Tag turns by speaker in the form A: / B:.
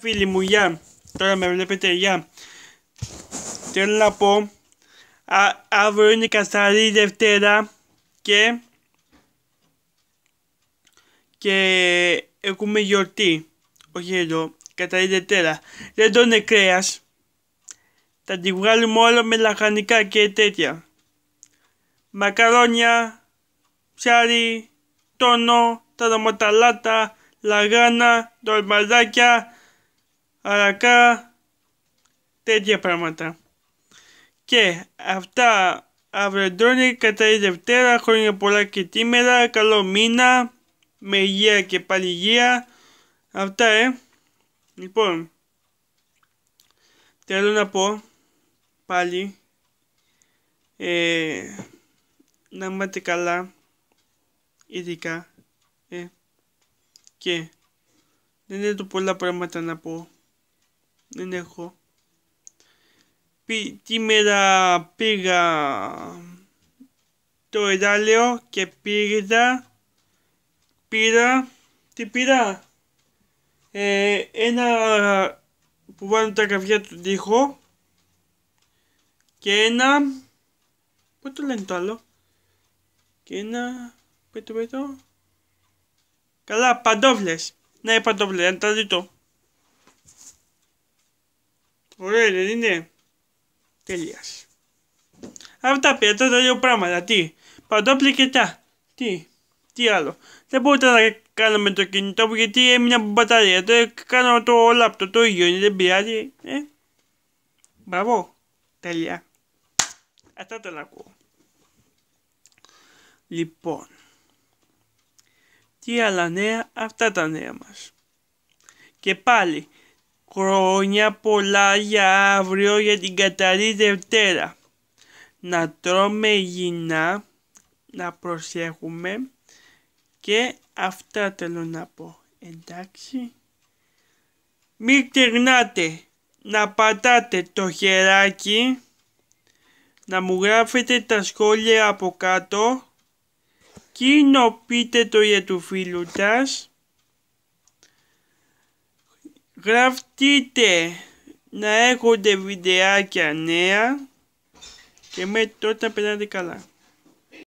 A: Φίλοι μου, γεια. Τώρα με βλέπετε, γεια. Θέλω να πω, α, αύριο είναι καθαρή Δευτέρα και και έχουμε γιορτή. Όχι εδώ, καθαρή Δευτέρα. Δεν τον κρέας. Θα τη βγάλουμε όλα με λαχανικά και τέτοια. Μακαρόνια, ψάρι, τόνο, τα ταραμοταλάτα, λαγάνα, ντολμαδάκια, αρακά, τέτοια πράγματα. Και αυτά αυρεντρώνει κατά η Δευτέρα, χρόνια πολλά και τίμερα, καλό μήνα, με υγεία και πάλι υγεία. Αυτά ε. Λοιπόν, θέλω να πω πάλι ε, να είμαστε καλά, ειδικά ε, και δεν έχω πολλά πράγματα να πω δεν έχω. Πι, τι μέρα πήγα το εδάλιο και πήγα, πήρα, τι πήρα, ε, ένα που βάλουν τα καβιά του τοίχο και ένα, ...Πού το λένε το άλλο, και ένα, πέτω πέτω, καλά παντοβλές... ναι παντοβλές, αν τα δείτε. Ωραία δεν είναι. τελειάς. Αυτά πια τώρα λέω πράγματα. Τι. Παντόπλη και τα. Τι. Τι άλλο. Δεν μπορούσα να κάνω με το κινητό μου γιατί έμεινα από μπαταρία. Τώρα κάνω το λάπτο. Το ίδιο είναι. Δεν πειράζει. Ε. Μπράβο. Τέλεια. Αυτά τα ακούω. Λοιπόν. Τι άλλα νέα. Αυτά τα νέα μας. Και πάλι Χρόνια πολλά για αύριο για την Καταρή Δευτέρα. Να τρώμε υγιεινά, να προσέχουμε και αυτά θέλω να πω. Εντάξει. Μην ξεχνάτε να πατάτε το χεράκι, να μου γράφετε τα σχόλια από κάτω, κοινοποιείτε το για του φίλου σας. Γραφτείτε να έχονται βιντεάκια νέα και με τότε να περνάτε καλά.